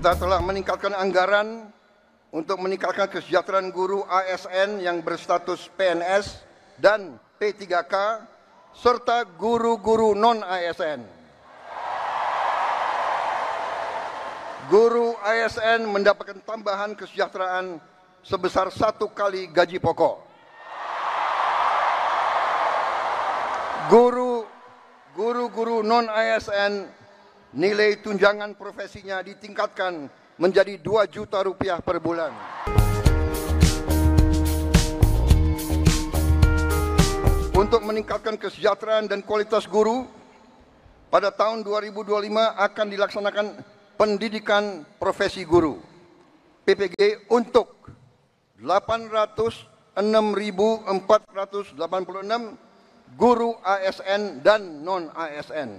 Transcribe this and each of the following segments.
Kita telah meningkatkan anggaran untuk meningkatkan kesejahteraan guru ASN yang berstatus PNS dan P3K serta guru-guru non-ASN. Guru ASN mendapatkan tambahan kesejahteraan sebesar satu kali gaji pokok. Guru guru-guru non ASN nilai tunjangan profesinya ditingkatkan menjadi 2 juta rupiah per bulan. Untuk meningkatkan kesejahteraan dan kualitas guru, pada tahun 2025 akan dilaksanakan pendidikan profesi guru PPG untuk 806.486 guru ASN dan non-ASN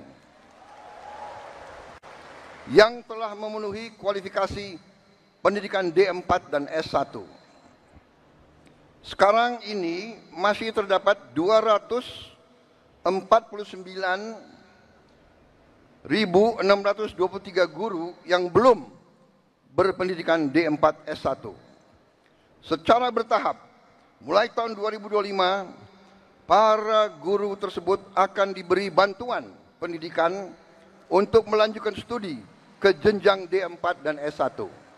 yang telah memenuhi kualifikasi pendidikan D4 dan S1. Sekarang ini masih terdapat 249.623 guru yang belum berpendidikan D4 S1. Secara bertahap, mulai tahun 2025, para guru tersebut akan diberi bantuan pendidikan untuk melanjutkan studi ke jenjang D4 dan e S1